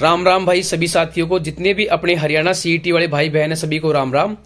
राम राम भाई सभी साथियों को जितने भी अपने हरियाणा सीईटी e वाले भाई बहन है सभी को राम राम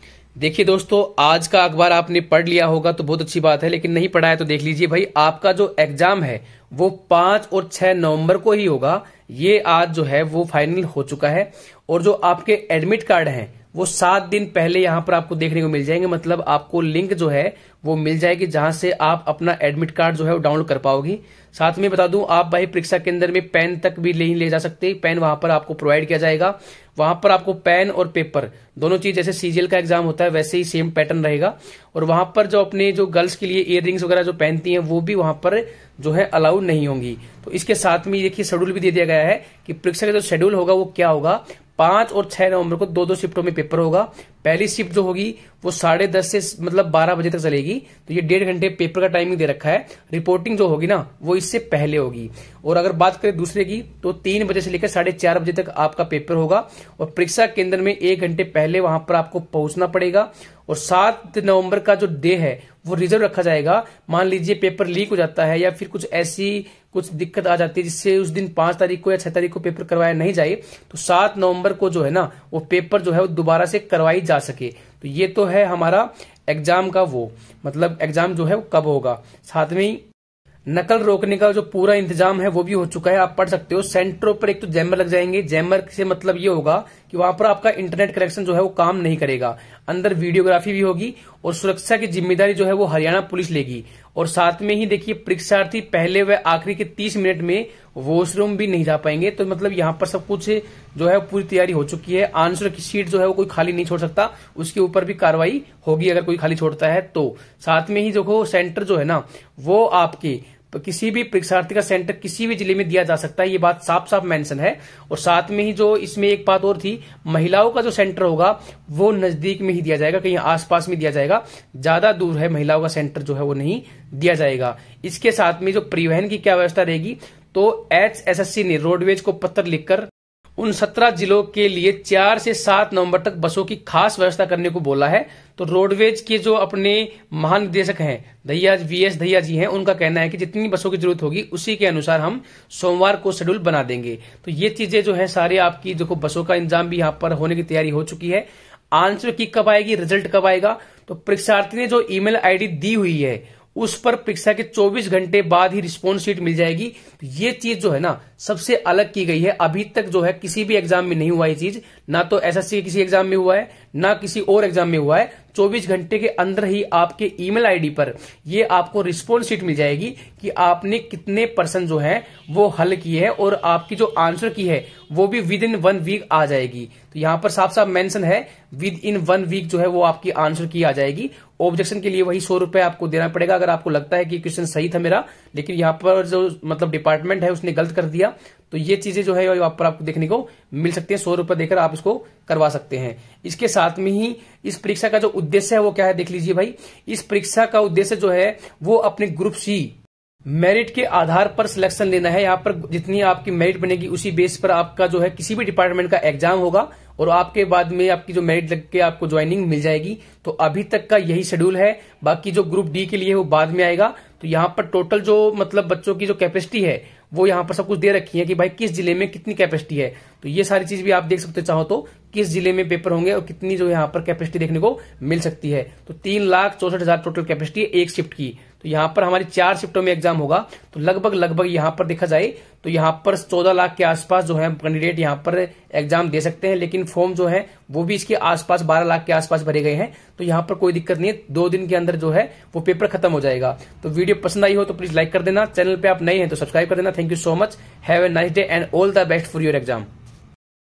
देखिए दोस्तों आज का अखबार आपने पढ़ लिया होगा तो बहुत अच्छी बात है लेकिन नहीं पढ़ा है तो देख लीजिए भाई आपका जो एग्जाम है वो पांच और छह नवंबर को ही होगा ये आज जो है वो फाइनल हो चुका है और जो आपके एडमिट कार्ड हैं वो सात दिन पहले यहां पर आपको देखने को मिल जाएंगे मतलब आपको लिंक जो है वो मिल जाएगी जहां से आप अपना एडमिट कार्ड जो है वो डाउनलोड कर पाओगी साथ में बता दूं आप भाई परीक्षा केंद्र में पेन तक भी नहीं ले जा सकते पेन वहां पर आपको प्रोवाइड किया जाएगा वहां पर आपको पेन और पेपर दोनों चीज जैसे सीजीएल का एग्जाम होता है वैसे ही सेम पैटर्न रहेगा और वहां पर जो अपने जो गर्ल्स के लिए इयर वगैरह जो पहनती है वो भी वहां पर जो है अलाउड नहीं होंगी तो इसके साथ में देखिए शेड्यूल भी दे दिया गया है कि परीक्षा का जो शेड्यूल होगा वो क्या होगा पांच और छह नवंबर को दो दो शिफ्टों में पेपर होगा पहली शिफ्ट जो होगी वो साढ़े दस से मतलब बारह बजे तक चलेगी तो ये डेढ़ घंटे पेपर का टाइमिंग दे रखा है रिपोर्टिंग जो होगी ना वो इससे पहले होगी और अगर बात करें दूसरे की तो तीन बजे से लेकर साढ़े चार बजे तक आपका पेपर होगा और परीक्षा केंद्र में एक घंटे पहले वहां पर आपको पहुंचना पड़ेगा और सात नवम्बर का जो डे है वो रिजर्व रखा जाएगा मान लीजिए पेपर लीक हो जाता है या फिर कुछ ऐसी कुछ दिक्कत आ जाती है जिससे उस दिन पांच तारीख को या छह तारीख को पेपर करवाया नहीं जाए तो सात नवंबर को जो है ना वो पेपर जो है वो दोबारा से करवाई जा सके तो ये तो है हमारा एग्जाम का वो मतलब एग्जाम जो है वो कब होगा में नकल रोकने का जो पूरा इंतजाम है वो भी हो चुका है आप पढ़ सकते हो सेंटरों पर एक तो जैमर लग जाएंगे जैमर से मतलब ये होगा कि वहां पर आपका इंटरनेट कनेक्शन जो है वो काम नहीं करेगा अंदर वीडियोग्राफी भी होगी और सुरक्षा की जिम्मेदारी जो है वो हरियाणा पुलिस लेगी और साथ में ही देखिए परीक्षार्थी पहले व आखिरी के तीस मिनट में वॉशरूम भी नहीं जा पाएंगे तो मतलब यहाँ पर सब कुछ जो है पूरी तैयारी हो चुकी है आंसर की सीट जो है वो कोई खाली नहीं छोड़ सकता उसके ऊपर भी कार्रवाई होगी अगर कोई खाली छोड़ता है तो साथ में ही देखो सेंटर जो है ना वो आपके तो किसी भी परीक्षार्थी का सेंटर किसी भी जिले में दिया जा सकता है ये बात साफ साफ मेंशन है और साथ में ही जो इसमें एक बात और थी महिलाओं का जो सेंटर होगा वो नजदीक में ही दिया जाएगा कहीं आसपास में दिया जाएगा ज्यादा दूर है महिलाओं का सेंटर जो है वो नहीं दिया जाएगा इसके साथ में जो परिवहन की क्या व्यवस्था रहेगी तो एच एस एस सी ने रोडवेज को पत्र लिखकर उन सत्रह जिलों के लिए चार से सात नवंबर तक बसों की खास व्यवस्था करने को बोला है तो रोडवेज के जो अपने महानिदेशक हैं दहिया वी एस दहिया जी हैं उनका कहना है कि जितनी बसों की जरूरत होगी उसी के अनुसार हम सोमवार को शेड्यूल बना देंगे तो ये चीजें जो है सारे आपकी देखो बसों का इंतजाम भी यहाँ पर होने की तैयारी हो चुकी है आंसर की कब आएगी रिजल्ट कब आएगा तो परीक्षार्थी ने जो ईमेल आईडी दी हुई है उस पर परीक्षा के 24 घंटे बाद ही रिस्पॉन्स शीट मिल जाएगी तो ये चीज जो है ना सबसे अलग की गई है अभी तक जो है किसी भी एग्जाम में नहीं हुआ ये चीज ना तो एसएससी के किसी एग्जाम में हुआ है ना किसी और एग्जाम में हुआ है 24 घंटे के अंदर ही आपके ईमेल आईडी पर ये आपको रिस्पॉन्स शीट मिल जाएगी कि आपने कितने परसेंट जो है वो हल किए हैं और आपकी जो आंसर की है वो भी विद इन वन वीक आ जाएगी तो यहां पर साफ साफ मेंशन है विद इन वन वीक जो है वो आपकी आंसर की आ जाएगी ऑब्जेक्शन के लिए वही सौ रुपए आपको देना पड़ेगा अगर आपको लगता है कि क्वेश्चन सही था मेरा लेकिन यहाँ पर जो मतलब डिपार्टमेंट है उसने गलत कर दिया तो ये चीजें जो है यहाँ पर आपको देखने को मिल सकती है सौ रुपए देकर आप इसको करवा सकते हैं इसके साथ में ही इस परीक्षा का जो उद्देश्य है वो क्या है देख लीजिए भाई इस परीक्षा का उद्देश्य जो है वो अपने ग्रुप सी मेरिट के आधार पर सिलेक्शन लेना है यहाँ पर जितनी आपकी मेरिट बनेगी उसी बेस पर आपका जो है किसी भी डिपार्टमेंट का एग्जाम होगा और आपके बाद में आपकी जो मेरिट लग के आपको ज्वाइनिंग मिल जाएगी तो अभी तक का यही शेड्यूल है बाकी जो ग्रुप डी के लिए वो बाद में आएगा तो यहाँ पर टोटल जो मतलब बच्चों की जो कैपेसिटी है वो यहाँ पर सब कुछ दे रखी है कि भाई किस जिले में कितनी कैपेसिटी है तो ये सारी चीज भी आप देख सकते चाहो तो किस जिले में पेपर होंगे और कितनी जो यहाँ पर कैपेसिटी देखने को मिल सकती है तो तीन लाख चौसठ हजार टोटल कैपेसिटी एक शिफ्ट की तो यहाँ पर हमारी चार शिफ्टों में एग्जाम होगा तो लगभग लगभग यहाँ पर देखा जाए तो यहाँ पर चौदह लाख के आसपास जो है कैंडिडेट यहाँ पर एग्जाम दे सकते हैं लेकिन फॉर्म जो है वो भी इसके आसपास बारह लाख के आसपास भरे गए हैं तो यहाँ पर कोई दिक्कत नहीं है दो दिन के अंदर जो है वो पेपर खत्म हो जाएगा तो वीडियो पसंद आई हो तो प्लीज लाइक कर देना चैनल पर आप नए हैं तो सब्सक्राइब कर देना thank you so much have a nice day and all the best for your exam